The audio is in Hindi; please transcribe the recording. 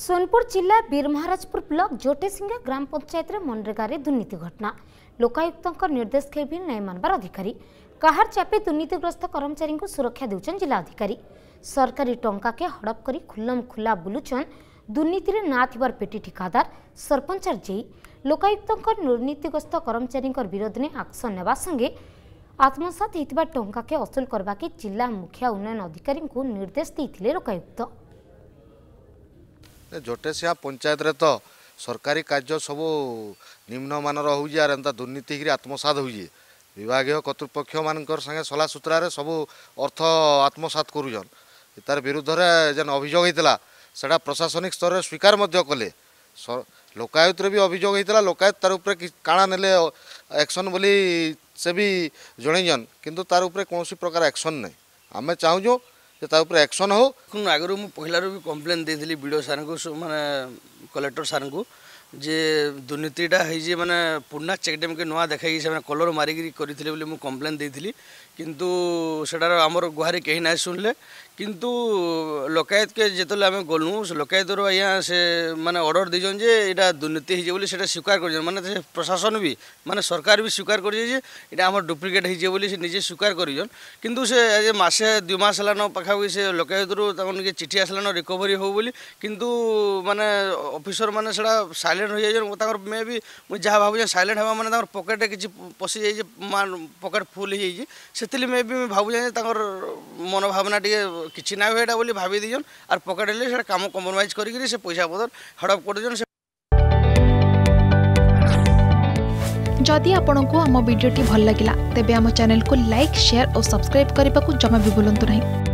सोनपुर जिला बीरमहाराजपुर ब्लक जोटेसिंगा ग्राम पंचायत मनरेगार दुर्नीति घटना लोकायुक्त निर्देश खेबी न्याय मानवार अधिकारी କାହାର ଚାପି ଦୁର୍ନୀତିଗ୍ରସ୍ତ କର୍ମଚାରୀଙ୍କୁ ସୁରକ୍ଷା ଦେଉଛନ୍ ଜିଲ୍ଲାଧିକାରୀ ସରକାରୀ ଟଙ୍କାକେ ହଡ଼ପ କରି ଖୁଲମ୍ ଖୁଲା ବୁଲୁଛନ୍ ଦୁର୍ନୀତିରେ ନାଁ ଥିବାର ପେଟି ଠିକାଦାର ସରପଞ୍ଚାର ଜେଇ ଲୋକାୟୁକ୍ତଙ୍କ ଦୁର୍ନୀତିଗ୍ରସ୍ତ କର୍ମଚାରୀଙ୍କ ବିରୋଧରେ ଆକ୍ସନ୍ ନେବା ସଙ୍ଗେ ଆତ୍ମସାତ ହୋଇଥିବା ଟଙ୍କାକେ ଅସୁଲ କରବାକେ ଜିଲ୍ଲା ମୁଖିଆ ଉନ୍ନୟନ ଅଧିକାରୀଙ୍କୁ ନିର୍ଦ୍ଦେଶ ଦେଇଥିଲେ ଲୋକାୟୁକ୍ତ जोटे सिया पंचायत रे तो सरकारी कार्य सबू निम्नमानर हो एंता दुर्नीति आत्मसात हो विभाग कर्तृपक्ष मान संगे सलासूत्र सब अर्थ आत्मसात करुन तार विरुद्ध जेन अभियोग होता से प्रशासनिक स्तर में स्वीकार कले लोकायुत भी अभियोग होता लोकायत तार उपर काणा ने एक्शन बोली से भी जनईन किंतु तार उपर कौन प्रकार एक्शन नहीं आम चाहूँ ସେ ତା ଉପରେ ଆକ୍ସନ୍ ହେଉ ଆଗରୁ ମୁଁ ପହିଲାରୁ ବି କମ୍ପ୍ଲେନ୍ ଦେଇଥିଲି ବି ଡ଼ି ଓ ସାର୍ଙ୍କୁ ମାନେ କଲେକ୍ଟର ସାର୍ଙ୍କୁ যে দুর্নীতিটা হয়েছে মানে পুরোনা চেকড্যামকে নয় দেখাই সে কলর মারিকি করে বলে মু কমপ্লেন দিয়েছিলি কিন্তু সেটার আমার গুহারে কে না শুনলে কিন্তু লোকায়তকে যেতলে আমি গলু লোকায়তর আজ্ঞা সে মানে অর্ডর দিয়েছেন যে এটা দুর্নীতি হয়েছে বলে সেটা স্বীকার করছেন মানে সে প্রশাসন বি মানে সরকার বি স্বীকার করছে যে এটা আমার ডুপ্লিকেট হয়েছে বলে সে নিজে স্বীকার করছেন কিন্তু সে আজ মাসে দুই মাস হলান পাখাপাখি সে লোকায়তর তাকে চিঠি আসলান রিকভারি হোক বলে কিন্তু মানে অফিসর মানে সেটা সাইলেন্ট सैलेंट हो जाए मे भी मुझे जहाँ भाव सैलेंट हाँ मैंने पकेटे कि पशि जाइए पकेट फुल होती मे भी भावे मनोभावना टी कि ना हुएटा बोली भाभी आर पकेट हेल्ले कम कम्प्रमज कर पैसा पदर हड़प कर दीजन जदि आपण आम भिडी भल लगा तेब आम चेल को लाइक सेयार और सब्सक्राइब करने को जमा भी बुलां नहीं